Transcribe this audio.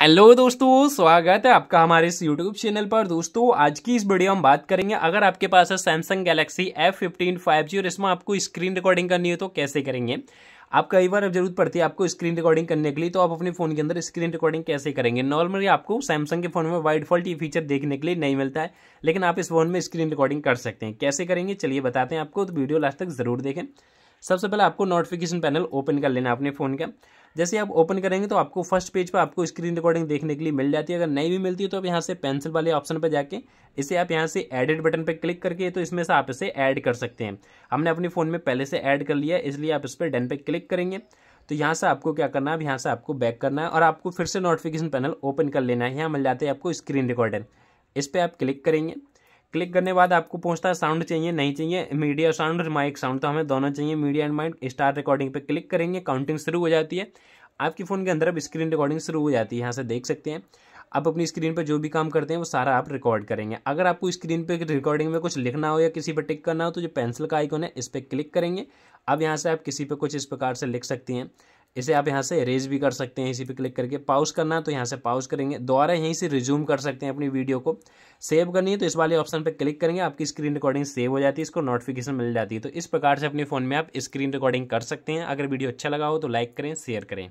hello दोस्तों स्वागत है आपका हमारे इस यूट्यूब चैनल पर दोस्तों आज की इस वीडियो हम बात करेंगे अगर आपके पास है Samsung Galaxy F fifteen five G और इसमें आपको स्क्रीन रिकॉर्डिंग करनी है तो कैसे करेंगे आप कई बार अब जरूरत पड़ती है आपको स्क्रीन रिकॉर्डिंग करने के लिए तो आप अपने फोन के अंदर स्क्रीन रिकॉर्डिंग कैसे करेंगे नॉर्मली आपको सैमसंग के फोन में वाइड फॉल्ट ये फीचर देखने के लिए नहीं मिलता है लेकिन आप इस फोन में स्क्रीन रिकॉर्डिंग कर सकते हैं कैसे करेंगे चलिए बताते हैं आपको तो वीडियो लास्ट तक जरूर देखें सबसे पहले आपको नोटिफिकेशन पैनल ओपन कर लेना अपने फ़ोन का जैसे आप ओपन करेंगे तो आपको फर्स्ट पेज पर आपको स्क्रीन रिकॉर्डिंग देखने के लिए मिल जाती है अगर नहीं भी मिलती है तो आप यहाँ से पेंसिल वाले ऑप्शन पर जाके इसे आप यहाँ से एडिट बटन पर क्लिक करके तो इसमें से आप इसे ऐड कर सकते हैं हमने अपने फ़ोन में पहले से ऐड कर लिया इसलिए आप इस पर डन पर क्लिक करेंगे तो यहाँ से आपको क्या करना है अब यहाँ से आपको बैक करना है और आपको फिर से नोटिफिकेशन पैनल ओपन कर लेना है यहाँ मिल जाते हैं आपको स्क्रीन रिकॉर्डर इस पर आप क्लिक करेंगे क्लिक करने बाद आपको पहुंचता है साउंड चाहिए नहीं चाहिए मीडिया साउंड और माइक साउंड तो हमें दोनों चाहिए media and mic start recording पे क्लिक करेंगे काउंटिंग शुरू हो जाती है आपके फ़ोन के अंदर अब स्क्रीन रिकॉर्डिंग शुरू हो जाती है यहाँ से देख सकते हैं आप अपनी स्क्रीन पर जो भी काम करते हैं वो सारा आप रिकॉर्ड करेंगे अगर आपको स्क्रीन पर रिकॉर्डिंग में कुछ लिखना हो या किसी पर टिक करना हो तो जो पेंसिल का आइकन है इस पर क्लिक करेंगे अब यहाँ से आप किसी पर कुछ इस प्रकार से लिख सकती हैं इसे आप यहाँ से रेज भी कर सकते हैं इसी पे क्लिक करके पाउस करना है तो यहाँ से पाउस करेंगे दोबारा यहीं से रिज्यूम कर सकते हैं अपनी वीडियो को सेव करनी है तो इस वाले ऑप्शन पे क्लिक करेंगे आपकी स्क्रीन रिकॉर्डिंग सेव हो जाती है इसको नोटिफिकेशन मिल जाती है तो इस प्रकार से अपने फ़ोन में आप स्क्रीन रिकॉर्डिंग कर सकते हैं अगर वीडियो अच्छा लगा हो तो लाइक करें शेयर करें